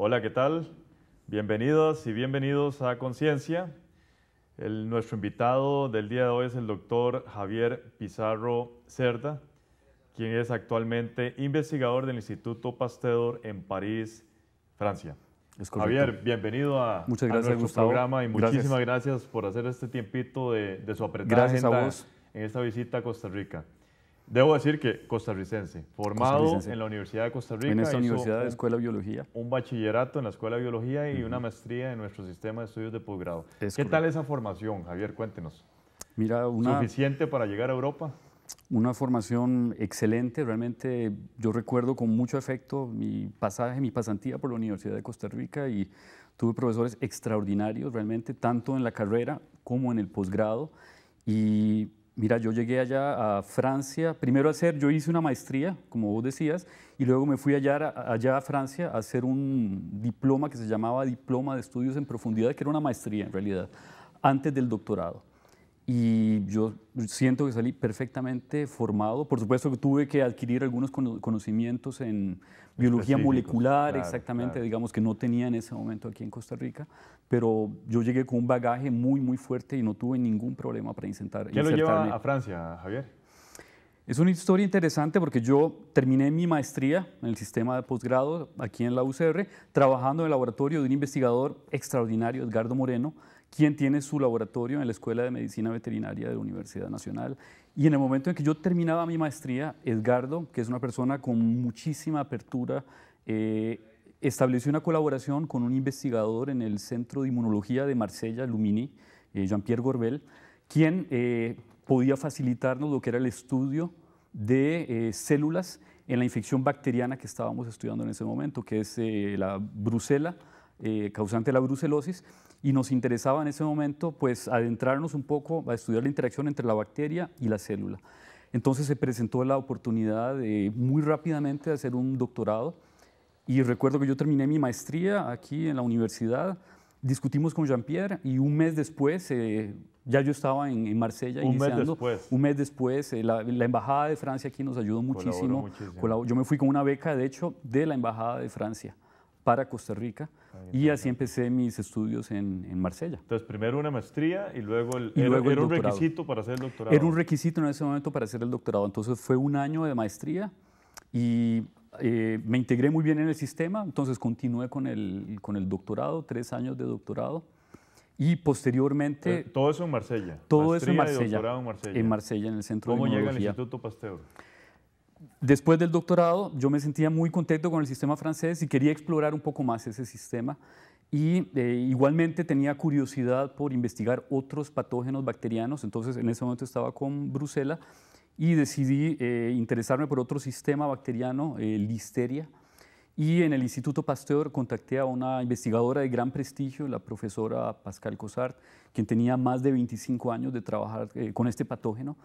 Hola, ¿qué tal? Bienvenidas y bienvenidos a Conciencia. nuestro invitado del día de hoy es el doctor Javier Pizarro Cerda, quien es actualmente investigador del Instituto Pasteur en París, Francia. Javier, bienvenido a, nuestro programa y muchísimas gracias. por hacer este tiempito de, su apretada agenda en esta visita a Costa Rica. Debo decir que costarricense, formado en la Universidad de Costa Rica. En esta universidad de Escuela de Biología. Un bachillerato en la Escuela de Biología y una maestría en nuestro sistema de estudios de posgrado. ¿Qué tal esa formación, Javier? Cuéntenos. Mira, una, ¿Suficiente para llegar a Europa? Una formación excelente, realmente yo recuerdo con mucho efecto mi pasaje, mi pasantía por la Universidad de Costa Rica y tuve profesores extraordinarios realmente, tanto en la carrera como en el posgrado. Y Mira, yo llegué allá a Francia, primero hacer, yo hice una maestría, como vos decías, y luego me fui allá, allá a Francia a hacer un diploma que se llamaba Diploma de Estudios en Profundidad, que era una maestría en realidad, antes del doctorado y yo siento que salí perfectamente formado. Por supuesto que tuve que adquirir algunos conocimientos en biología molecular, exactamente, digamos que no tenía en ese momento aquí en Costa Rica, pero yo llegué con un bagaje muy, muy fuerte y no tuve ningún problema para intentar ¿Qué lo lleva a Francia, Javier? Es una historia interesante porque yo terminé mi maestría en el sistema de posgrado aquí en la UCR, trabajando en el laboratorio de un investigador extraordinario, Edgardo Moreno, quien tiene su laboratorio en la Escuela de Medicina Veterinaria de la Universidad Nacional. Y en el momento en que yo terminaba mi maestría, Edgardo, que es una persona con muchísima apertura, eh, estableció una colaboración con un investigador en el Centro de Inmunología de Marsella, Lumini, eh, Jean-Pierre Gorbel, quien eh, podía facilitarnos lo que era el estudio de células en la infección bacteriana que estábamos estudiando en ese momento, que es la brucela, causante de la brucelosis y nos interesaba en ese momento pues adentrarnos un poco a estudiar la interacción entre la bacteria y la célula. Entonces se presentó la oportunidad de, muy rápidamente de hacer un doctorado y recuerdo que yo terminé mi maestría aquí en la universidad, discutimos con Jean-Pierre y un mes después, eh, ya yo estaba en, Marsella un Mes después. Un mes después, eh, la, Embajada de Francia aquí nos ayudó muchísimo. muchísimo. Yo me fui con una beca, de hecho, de la Embajada de Francia para Costa Rica y así empecé mis estudios en, Marsella. Entonces, primero una maestría y luego el, y luego era, un requisito para hacer el doctorado. Era un requisito en ese momento para hacer el doctorado. Entonces, fue un año de maestría y eh, me integré muy bien en el sistema. Entonces, continué con el, con el doctorado, tres años de doctorado. Y posteriormente... Todo eso en Marsella. Todo eso en Marsella, en Marsella. En el Centro de ¿Cómo llega al Instituto Pasteur? después del doctorado yo me sentía muy contento con el sistema francés y quería explorar un poco más ese sistema. Y eh, igualmente tenía curiosidad por investigar otros patógenos bacterianos, entonces en ese momento estaba con Bruselas y decidí eh, interesarme por otro sistema bacteriano, eh, Listeria, y en el Instituto Pasteur contacté a una investigadora de gran prestigio, la profesora Pascal Cosart, quien tenía más de 25 años de trabajar eh, con este patógeno.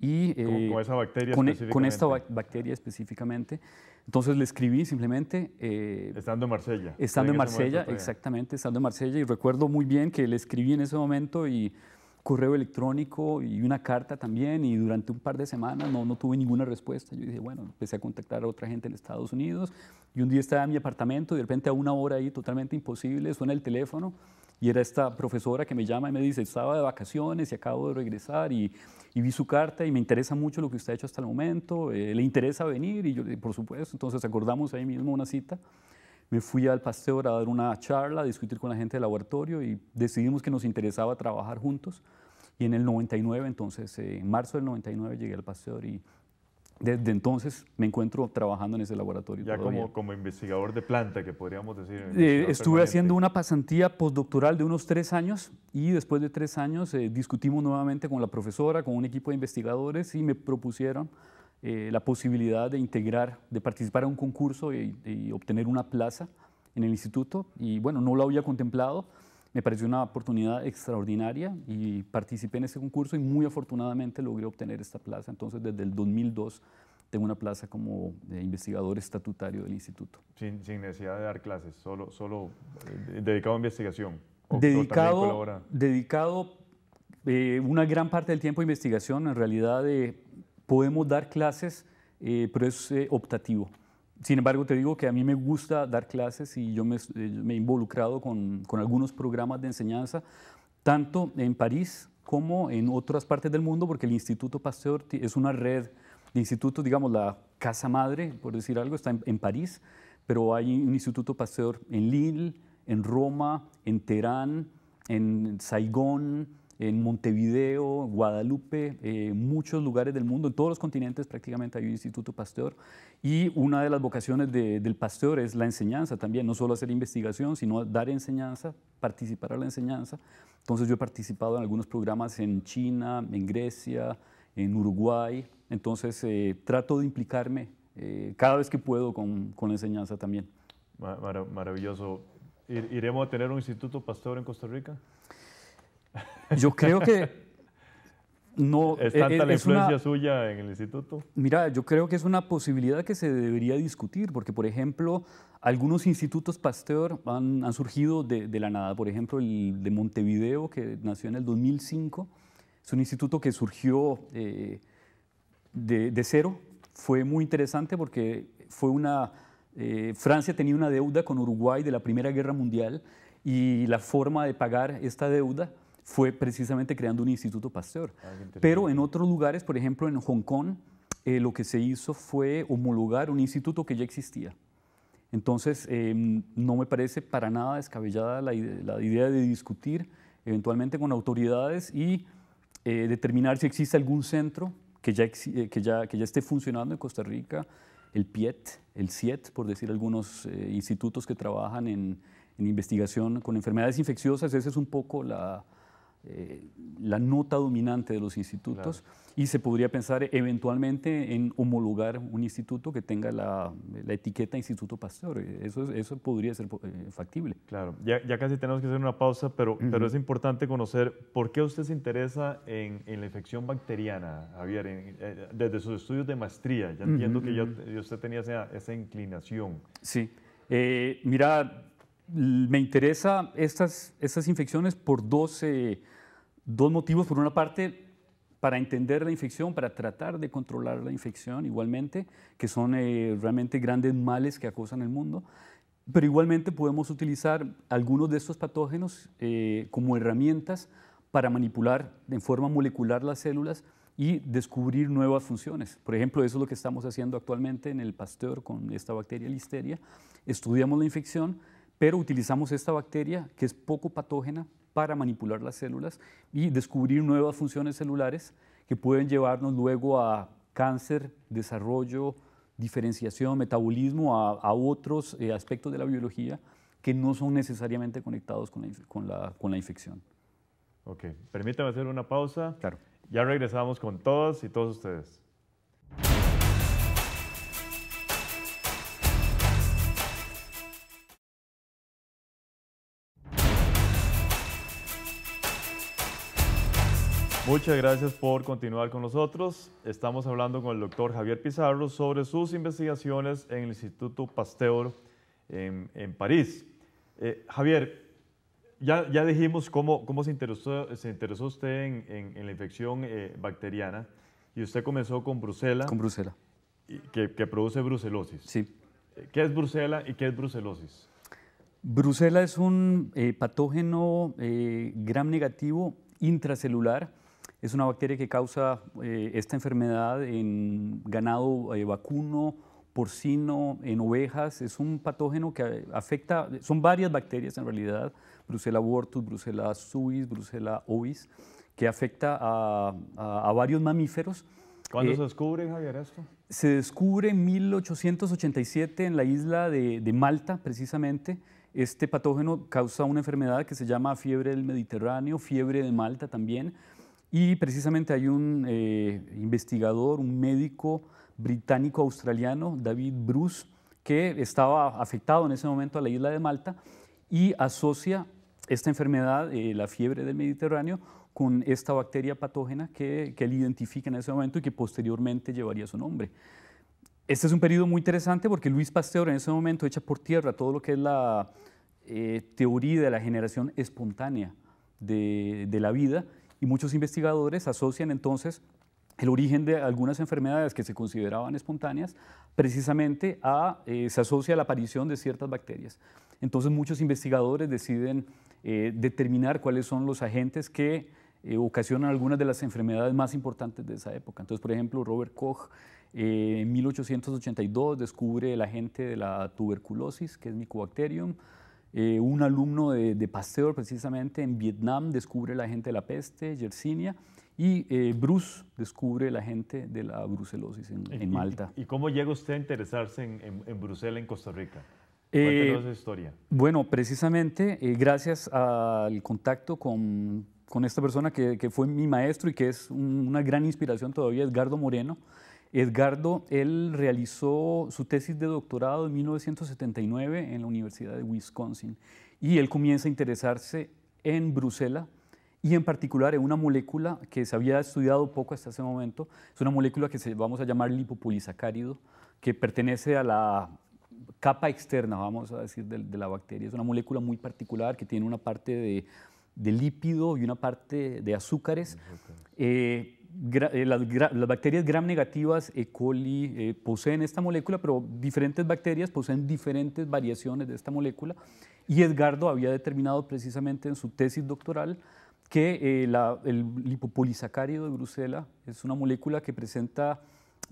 Y, eh, con, esa bacteria con, e-, específicamente. con, esta bacteria específicamente. Entonces le escribí simplemente... Eh, estando en Marsella. Estando en, Marsella, exactamente, estando en Marsella. Y recuerdo muy bien que le escribí en ese momento y correo electrónico y una carta también y durante un par de semanas no, no tuve ninguna respuesta. Yo dije, bueno, empecé a contactar a otra gente en Estados Unidos y un día estaba en mi apartamento y de repente a una hora ahí totalmente imposible suena el teléfono y era esta profesora que me llama y me dice, estaba de vacaciones y acabo de regresar y, vi su carta y me interesa mucho lo que usted ha hecho hasta el momento, eh, le interesa venir y yo le por supuesto, entonces acordamos ahí mismo una cita. Me fui al Pasteur a dar una charla, a discutir con la gente del laboratorio y decidimos que nos interesaba trabajar juntos. Y en el 99, entonces, eh, en marzo del 99 llegué al Pasteur y desde entonces me encuentro trabajando en ese laboratorio. Ya como, como, investigador de planta, que podríamos decir. Eh, estuve haciendo una pasantía postdoctoral de unos tres años y después de tres años eh, discutimos nuevamente con la profesora, con un equipo de investigadores y me propusieron la posibilidad de integrar, de participar en un concurso y, y obtener una plaza en el instituto. Y bueno, no lo había contemplado me pareció una oportunidad extraordinaria y participé en ese concurso y muy afortunadamente logré obtener esta plaza. Entonces, desde el 2002 tengo una plaza como eh, investigador estatutario del instituto. Sin, necesidad de dar clases, solo, solo eh, dedicado a investigación. dedicado, dedicado eh, una gran parte del tiempo a investigación. En realidad podemos dar clases, pero es optativo. Sin embargo, te digo que a mí me gusta dar clases y yo eh, me, he involucrado con, con, algunos programas de enseñanza, tanto en París como en otras partes del mundo, porque el Instituto Pasteur es una red de institutos, digamos, la casa madre, por decir algo, está en, en París, pero hay un Instituto Pasteur en Lille, en Roma, en Teherán, en Saigón, en Montevideo, Guadalupe, eh, muchos lugares del mundo, en todos los continentes prácticamente hay un Instituto Pasteur. Y una de las vocaciones del Pasteur es la enseñanza también, no solo hacer investigación, sino dar enseñanza, participar a la enseñanza. Entonces yo he participado en algunos programas en China, en Grecia, en Uruguay. Entonces eh, trato de implicarme eh, cada vez que puedo con, con la enseñanza también. Maravilloso. ¿Iremos a tener un Instituto Pasteur en Costa Rica? Yo creo que no... ¿Es e, e, tanta la influencia suya en el instituto? Mira, yo creo que es una posibilidad que se debería discutir, porque por ejemplo, algunos institutos Pasteur han, han surgido de, la nada. Por ejemplo, el de Montevideo, que nació en el 2005, es un instituto que surgió eh, de, cero. Fue muy interesante porque fue una... Eh, Francia tenía una deuda con Uruguay de la Primera Guerra Mundial y la forma de pagar esta deuda fue precisamente creando un instituto pasteur. Ah, Pero en otros lugares, por ejemplo en Hong Kong, eh, lo que se hizo fue homologar un instituto que ya existía. Entonces, em, no me parece para nada descabellada la, idea de discutir eventualmente con autoridades y eh, determinar si existe algún centro eh, que ya, esté funcionando en Costa Rica, el PIET, el CIET, por decir algunos institutos que trabajan en, en investigación con enfermedades infecciosas. Esa es un poco la, eh, la nota dominante de los institutos y se podría pensar eventualmente en homologar un instituto que tenga la, etiqueta Instituto Pasteur. Eso, eso podría ser eh, factible. Claro, ya, ya, casi tenemos que hacer una pausa, pero, pero es importante conocer por qué usted se interesa en, la infección bacteriana, Javier, eh, desde sus estudios de maestría. Ya entiendo que usted tenía esa, esa inclinación. Sí. mira, me interesa estas, estas infecciones por dos... Dos motivos. Por una parte, para entender la infección, para tratar de controlar la infección igualmente, que son eh, realmente grandes males que acosan el mundo. Pero igualmente podemos utilizar algunos de estos patógenos eh, como herramientas para manipular en forma molecular las células y descubrir nuevas funciones. Por ejemplo, eso es lo que estamos haciendo actualmente en el Pasteur con esta bacteria Listeria. Estudiamos la infección, pero utilizamos esta bacteria que es poco patógena para manipular las células y descubrir nuevas funciones celulares que pueden llevarnos luego a cáncer, desarrollo, diferenciación, metabolismo, a, otros eh, aspectos de la biología que no son necesariamente conectados con la, con la, con la infección. Ok, permítame hacer una pausa. Claro. Ya regresamos con todas y todos ustedes. Muchas gracias por continuar con nosotros. Estamos hablando con el doctor Javier Pizarro sobre sus investigaciones en el Instituto Pasteur en, París. Eh, Javier, ya, ya, dijimos cómo, se, interesó, se interesó usted en, la infección eh, bacteriana y usted comenzó con Brucela. Con Brucela. Que, que, produce brucelosis. Sí. Eh, ¿Qué es Brucela y qué es brucelosis? Brucela es un patógeno gram negativo intracelular es una bacteria que causa eh, esta enfermedad en ganado eh, vacuno, porcino, en ovejas. Es un patógeno que eh, afecta, son varias bacterias en realidad, Brucella abortus, Brucella suis, Brucella ovis, que afecta a, varios mamíferos. ¿Cuándo se descubre, Javier, esto? Se descubre en 1887 en la isla de Malta, precisamente. Este patógeno causa una enfermedad que se llama fiebre del Mediterráneo, fiebre de Malta también y precisamente hay un eh, investigador, un médico británico-australiano, David Bruce, que estaba afectado en ese momento a la isla de Malta y asocia esta enfermedad, eh, la fiebre del Mediterráneo, con esta bacteria patógena que, él identifica en ese momento y que posteriormente llevaría su nombre. Este es un periodo muy interesante porque Luis Pasteur en ese momento echa por tierra todo lo que es la eh, teoría de la generación espontánea de la vida y muchos investigadores asocian entonces el origen de algunas enfermedades que se consideraban espontáneas precisamente a, eh, se asocia a la aparición de ciertas bacterias. Entonces muchos investigadores deciden eh, determinar cuáles son los agentes que eh, ocasionan algunas de las enfermedades más importantes de esa época. Entonces, por ejemplo, Robert Koch en 1882 descubre el agente de la tuberculosis, que es Mycobacterium. Eh, un alumno de, Pasteur, precisamente, en Vietnam descubre la gente de la peste, Yersinia, y eh, Bruce descubre la gente de la brucelosis en, Malta. ¿Y, cómo llega usted a interesarse en, Bruselas, en Costa Rica? Eh, historia? Bueno, precisamente gracias al contacto con, esta persona que, fue mi maestro y que es una gran inspiración todavía, Edgardo Moreno, Edgardo, él realizó su tesis de doctorado en 1979 en la Universidad de Wisconsin y él comienza a interesarse en Bruselas y en particular en una molécula que se había estudiado poco hasta ese momento, es una molécula que se, vamos a llamar lipopolisacárido, que pertenece a la capa externa, vamos a decir, de, la bacteria. Es una molécula muy particular que tiene una parte de, lípido y una parte de azúcares. Eh, las, bacterias gram negativas, E. coli, eh, poseen esta molécula, pero diferentes bacterias poseen diferentes variaciones de esta molécula. Y Edgardo había determinado precisamente en su tesis doctoral que eh, el lipopolisacárido de Bruselas es una molécula que presenta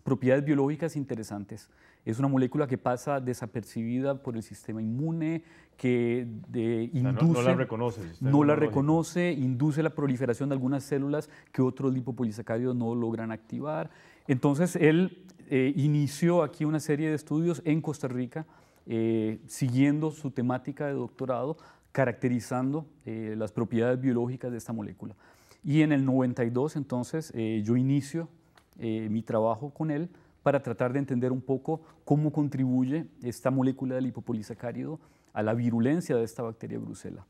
propiedades biológicas interesantes. Es una molécula que pasa desapercibida por el sistema inmune, que de, no, la reconoce. No la reconoce, induce la proliferación de algunas células que otros lipopolisacáridos no logran activar. Entonces, él eh, inició aquí una serie de estudios en Costa Rica, eh, siguiendo su temática de doctorado, caracterizando eh, las propiedades biológicas de esta molécula. Y en el 92, entonces, yo inicio eh, mi trabajo con él para tratar de entender un poco cómo contribuye esta molécula del hipopolisacárido a la virulencia de esta bacteria brucela.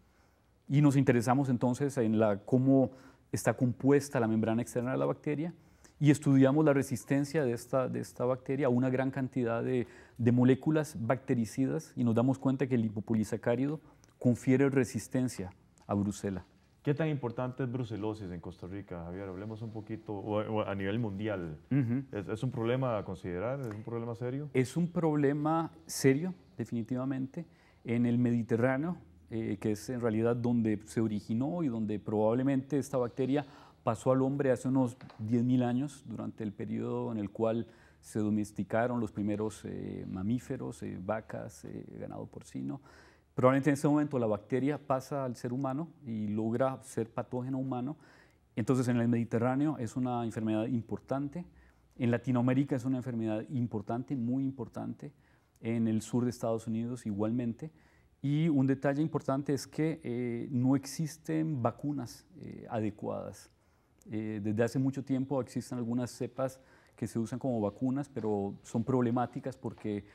Y nos interesamos entonces en cómo está compuesta la membrana externa de la bacteria y estudiamos la resistencia de esta, bacteria a una gran cantidad de, moléculas bactericidas y nos damos cuenta que el hipopolisacárido confiere resistencia a brucela. ¿Qué tan importante es brucelosis en Costa Rica, Javier? Hablemos un poquito a nivel mundial. ¿Es, un problema a considerar? ¿Es un problema serio? Es un problema serio, definitivamente. En el Mediterráneo, eh, que es en realidad donde se originó y donde probablemente esta bacteria pasó al hombre hace unos 10.000 años, durante el periodo en el cual se domesticaron los primeros eh, mamíferos, eh, vacas, ganado porcino. Probablemente en ese momento la bacteria pasa al ser humano y logra ser patógeno humano. Entonces en el Mediterráneo es una enfermedad importante, en Latinoamérica es una enfermedad importante, muy importante, en el sur de Estados Unidos igualmente. Y un detalle importante es que eh, no existen vacunas eh, adecuadas. Eh, desde hace mucho tiempo existen algunas cepas que se usan como vacunas, pero son problemáticas porque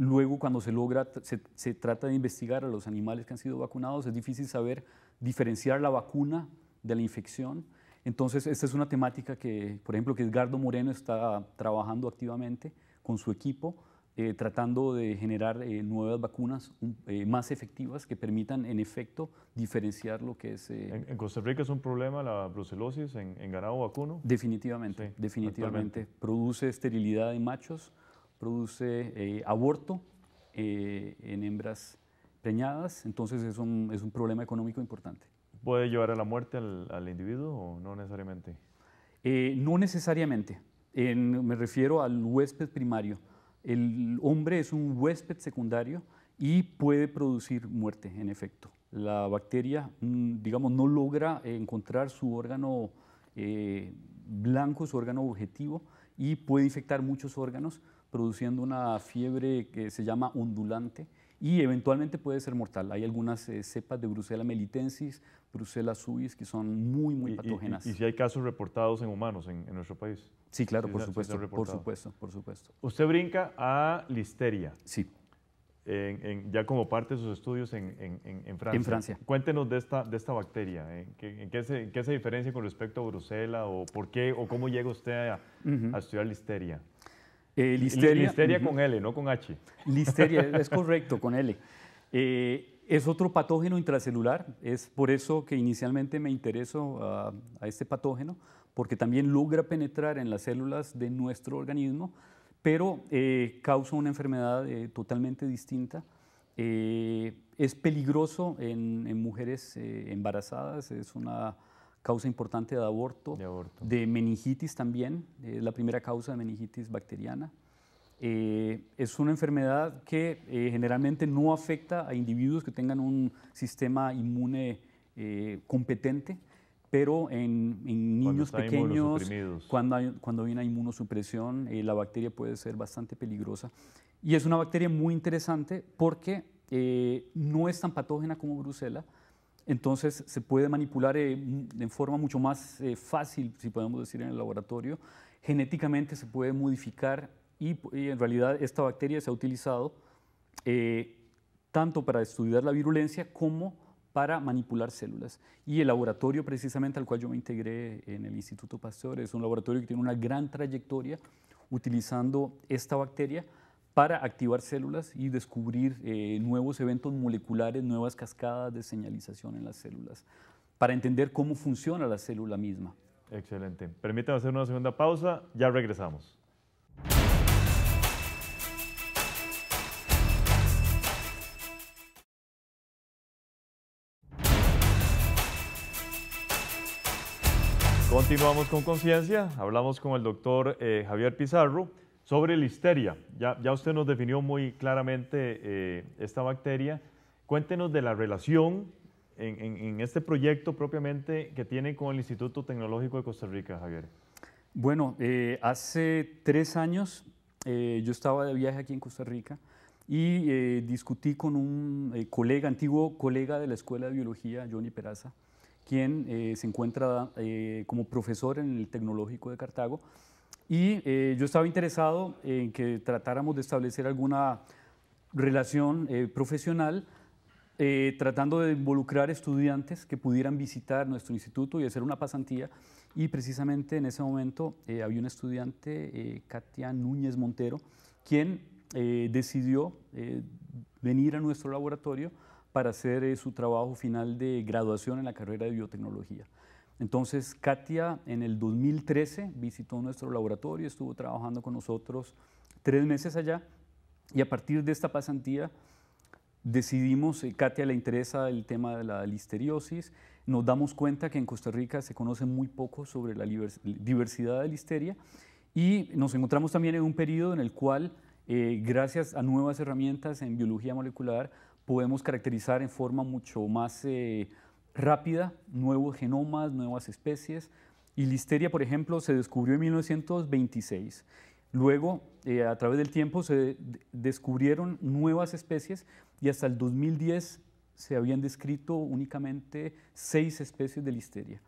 Luego, cuando se logra, se, trata de investigar a los animales que han sido vacunados, es difícil saber diferenciar la vacuna de la infección. Entonces, esta es una temática que, por ejemplo, que Edgardo Moreno está trabajando activamente con su equipo, eh, tratando de generar eh, nuevas vacunas eh, más efectivas que permitan, en efecto, diferenciar lo que es... En, Costa Rica es un problema la brucelosis en, ganado vacuno. Definitivamente, definitivamente. Produce esterilidad en machos produce eh, aborto eh, en hembras preñadas, entonces es un, es un, problema económico importante. ¿Puede llevar a la muerte al, al individuo o no necesariamente? Eh, no necesariamente. me refiero al huésped primario. El hombre es un huésped secundario y puede producir muerte, en efecto. La bacteria, mm, digamos, no logra encontrar su órgano blanco, su órgano objetivo, y puede infectar muchos órganos produciendo una fiebre que se llama ondulante y eventualmente puede ser mortal. Hay algunas eh, cepas de Brucella melitensis, Brucella suis que son muy, muy patógenas. ¿Y, si hay casos reportados en humanos en, nuestro país? Sí, claro, por, supuesto, por supuesto, por supuesto. Usted brinca a listeria. Sí. ya como parte de sus estudios en, Francia. En Francia. Cuéntenos de esta, de esta bacteria. qué, qué se, diferencia con respecto a Bruselas o por qué o cómo llega usted a, a estudiar listeria? Eh, listeria. listeria con L, no con H. Listeria, es correcto, con L. Eh, es otro patógeno intracelular, es por eso que inicialmente me intereso a este patógeno, porque también logra penetrar en las células de nuestro organismo, pero eh, causa una enfermedad totalmente distinta. es peligroso en, en mujeres embarazadas, es una causa importante de aborto, de, meningitis también, es eh, la primera causa de meningitis bacteriana. Eh, es una enfermedad que eh, generalmente no afecta a individuos que tengan un sistema inmune competente, pero en, niños pequeños, cuando, hay, cuando inmunosupresión, la bacteria puede ser bastante peligrosa. Y es una bacteria muy interesante porque no es tan patógena como Bruselas, entonces se puede manipular eh, de en forma mucho más eh, fácil, si podemos decir, en el laboratorio. Genéticamente se puede modificar y, en realidad esta bacteria se ha utilizado eh, tanto para estudiar la virulencia como para manipular células. Y el laboratorio precisamente al cual yo me integré en el Instituto Pasteur es un laboratorio que tiene una gran trayectoria utilizando esta bacteria para activar células y descubrir eh, nuevos eventos moleculares, nuevas cascadas de señalización en las células, para entender cómo funciona la célula misma. Excelente. Permítanme hacer una segunda pausa, ya regresamos. Continuamos con conciencia, hablamos con el doctor eh, Javier Pizarro sobre listeria, ya, ya usted nos definió muy claramente eh, esta bacteria. Cuéntenos de la relación en, este proyecto propiamente que tiene con el Instituto Tecnológico de Costa Rica, Javier. Bueno, eh, hace tres años eh, yo estaba de viaje aquí en Costa Rica y discutí con un colega, antiguo colega de la Escuela de Biología, Johnny Peraza, quien se encuentra como profesor en el Tecnológico de Cartago y eh, yo estaba interesado en que tratáramos de establecer alguna relación eh, profesional eh, tratando de involucrar estudiantes que pudieran visitar nuestro instituto y hacer una pasantía. Y precisamente en ese momento había un estudiante, Katia Núñez Montero, quien decidió venir a nuestro laboratorio para hacer su trabajo final de graduación en la carrera de biotecnología. Entonces, Katia en el 2013 visitó nuestro laboratorio, estuvo trabajando con nosotros tres meses allá y a partir de esta pasantía decidimos, eh, Katia le interesa el tema de la listeriosis, nos damos cuenta que en Costa Rica se conoce muy poco sobre la diversidad de listeria y nos encontramos también en un periodo en el cual, eh, gracias a nuevas herramientas en biología molecular, podemos caracterizar en forma mucho más... Eh, rápida, nuevos genomas, nuevas especies. Y Listeria, por ejemplo, se descubrió en 1926. Luego, eh, a través del tiempo, se descubrieron nuevas especies y hasta el 2010 se habían descrito únicamente seis especies de Listeria.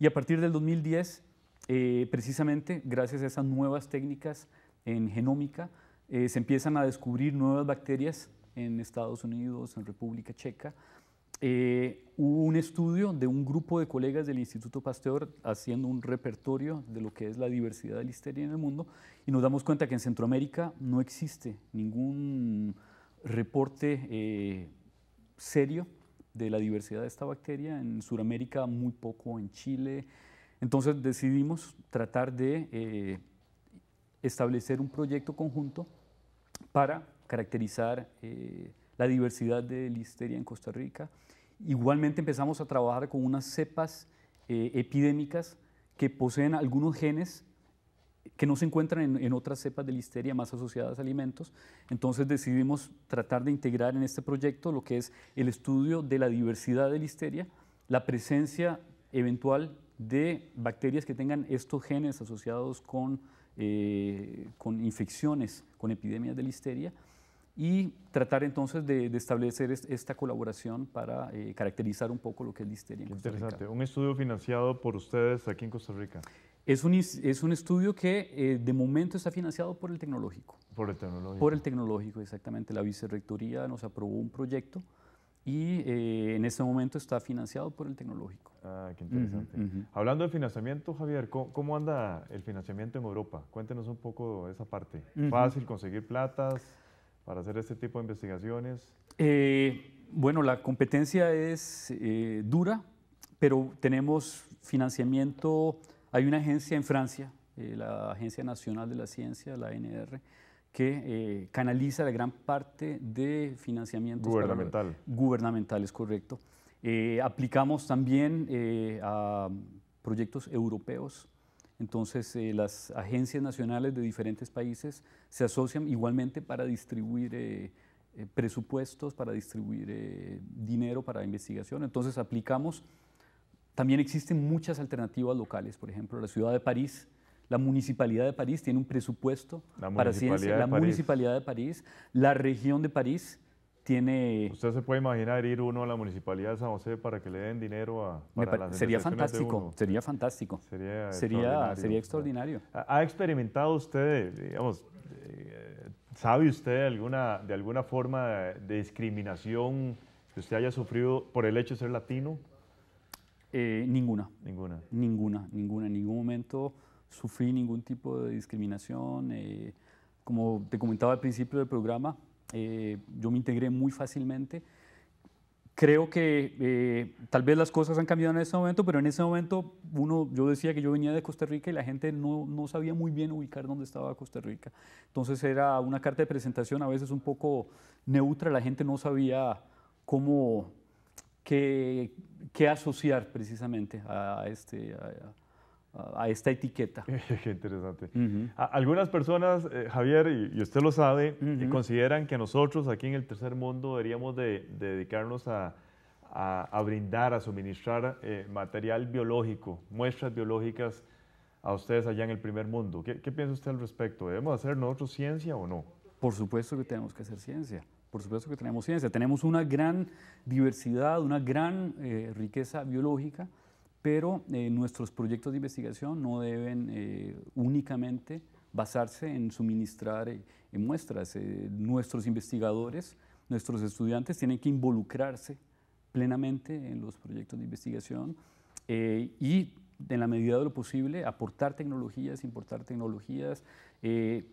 Y a partir del 2010, eh, precisamente gracias a esas nuevas técnicas en genómica, eh, se empiezan a descubrir nuevas bacterias en Estados Unidos, en República Checa, eh, hubo un estudio de un grupo de colegas del Instituto Pasteur haciendo un repertorio de lo que es la diversidad de listeria en el mundo y nos damos cuenta que en Centroamérica no existe ningún reporte eh, serio de la diversidad de esta bacteria, en Sudamérica muy poco, en Chile. Entonces decidimos tratar de eh, establecer un proyecto conjunto para caracterizar la diversidad de listeria en Costa Rica Igualmente empezamos a trabajar con unas cepas eh, epidémicas que poseen algunos genes que no se encuentran en, otras cepas de listeria más asociadas a alimentos. Entonces decidimos tratar de integrar en este proyecto lo que es el estudio de la diversidad de listeria, la presencia eventual de bacterias que tengan estos genes asociados con, eh, con infecciones, con epidemias de listeria y tratar entonces de, establecer esta colaboración para eh, caracterizar un poco lo que es listeria. En Interesante. Un estudio financiado por ustedes aquí en Costa Rica. Es un, es un estudio que eh, de momento está financiado por el tecnológico. Por el tecnológico. Por el tecnológico, exactamente. La vicerrectoría nos aprobó un proyecto y eh, en este momento está financiado por el tecnológico. Ah, qué interesante. Hablando de financiamiento, Javier, ¿cómo, anda el financiamiento en Europa? Cuéntenos un poco esa parte. ¿Fácil conseguir platas? para hacer este tipo de investigaciones? Eh, bueno, la competencia es eh, dura, pero tenemos financiamiento. Hay una agencia en Francia, eh, la Agencia Nacional de la Ciencia, la ANR, que canaliza la gran parte de financiamiento gubernamental. gubernamental, es correcto. aplicamos también a proyectos europeos entonces, eh, las agencias nacionales de diferentes países se asocian igualmente para distribuir eh, eh, presupuestos, para distribuir dinero para investigación. Entonces, aplicamos. También existen muchas alternativas locales. Por ejemplo, la ciudad de París, la municipalidad de París tiene un presupuesto para ciencia. La municipalidad de París, la región de París tiene... ¿Usted se puede imaginar ir uno a la Municipalidad de San José para que le den dinero a... Para sería, fantástico, sería fantástico, sería sería extraordinario. ¿Ha experimentado usted, digamos, eh, sabe usted alguna, de alguna forma de discriminación que usted haya sufrido por el hecho de ser latino? Eh, ninguna. Ninguna. Ninguna, ninguna. En ningún momento sufrí ningún tipo de discriminación. Eh, como te comentaba al principio del programa, eh, yo me integré muy fácilmente. Creo que eh, tal vez las cosas han cambiado en ese momento, pero en ese momento uno, yo decía que yo venía de Costa Rica y la gente no, no sabía muy bien ubicar dónde estaba Costa Rica. Entonces era una carta de presentación a veces un poco neutra, la gente no sabía cómo, qué, asociar precisamente a, este, a, a esta etiqueta. Qué interesante. Algunas personas, eh, Javier, y, usted lo sabe, eh, consideran que nosotros aquí en el tercer mundo deberíamos de, dedicarnos a, brindar, a suministrar eh, material biológico, muestras biológicas a ustedes allá en el primer mundo. ¿Qué, piensa usted al respecto? ¿Debemos hacer nosotros ciencia o no? Por supuesto que tenemos que hacer ciencia. Por supuesto que tenemos ciencia. Tenemos una gran diversidad, una gran riqueza biológica pero eh, nuestros proyectos de investigación no deben eh, únicamente basarse en suministrar eh, muestras. nuestros investigadores, nuestros estudiantes tienen que involucrarse plenamente en los proyectos de investigación y en la medida de lo posible aportar tecnologías, importar tecnologías,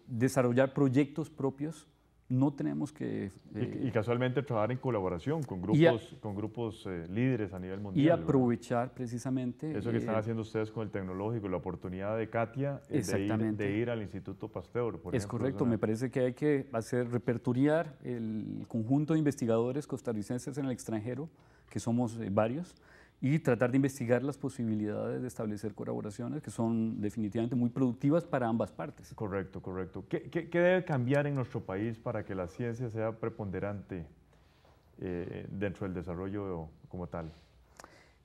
desarrollar proyectos propios no tenemos que... Eh, y, casualmente trabajar en colaboración con grupos, con grupos eh, líderes a nivel mundial. Y aprovechar precisamente... Eso que están eh, haciendo ustedes con el tecnológico, la oportunidad de Katia De, ir, al Instituto Pasteur. Por es correcto, me parece que hay que hacer reperturiar el conjunto de investigadores costarricenses en el extranjero, que somos varios, y tratar de investigar las posibilidades de establecer colaboraciones que son definitivamente muy productivas para ambas partes. Correcto, correcto. ¿Qué, qué, debe cambiar en nuestro país para que la ciencia sea preponderante eh, dentro del desarrollo como tal?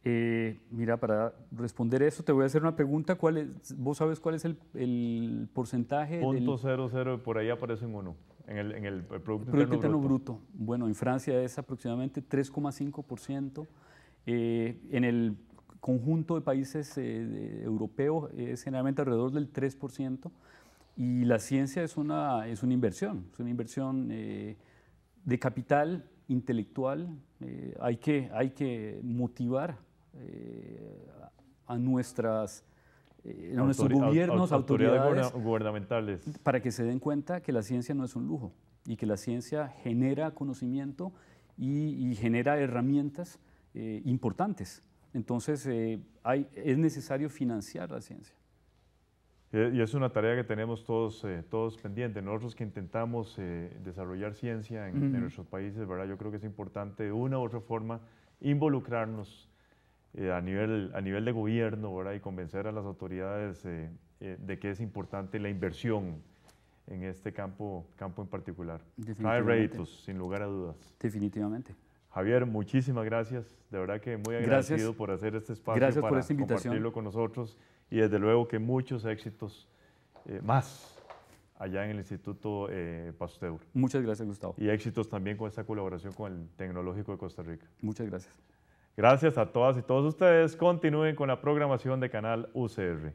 Eh, mira, para responder eso te voy a hacer una pregunta. ¿Cuál es, ¿Vos sabes cuál es el, el porcentaje? Punto del... cero, cero, por ahí aparece en uno, en el, en el Producto, Interno, Bruto. Bruto. Bueno, en Francia es aproximadamente 3,5%. Eh, en el conjunto de países eh, europeos es generalmente alrededor del 3%. Y la ciencia es una, es una inversión, es una inversión eh, de capital intelectual. hay, que, hay que motivar a nuestras... nuestros gobiernos, autoridades, gubernamentales. Para que se den cuenta que la ciencia no es un lujo y que la ciencia genera conocimiento y, y genera herramientas eh, importantes. Entonces, eh, es necesario financiar la ciencia. Y es una tarea que tenemos todos, eh, todos pendientes. Nosotros que intentamos desarrollar ciencia en, nuestros países, ¿verdad? yo creo que es importante de una u otra forma involucrarnos a, nivel, a nivel de gobierno ¿verdad? y convencer a las autoridades de que es importante la inversión en este campo, campo en particular. Hay sin lugar a dudas. Definitivamente. Javier, muchísimas gracias. De verdad que muy agradecido por hacer este espacio para compartirlo con nosotros y desde luego que muchos éxitos eh, más allá en el Instituto eh, Pasteur. Muchas gracias, Gustavo. Y éxitos también con esta colaboración con el Tecnológico de Costa Rica. Muchas gracias. Gracias a todas y todos ustedes. Continúen con la programación de Canal UCR.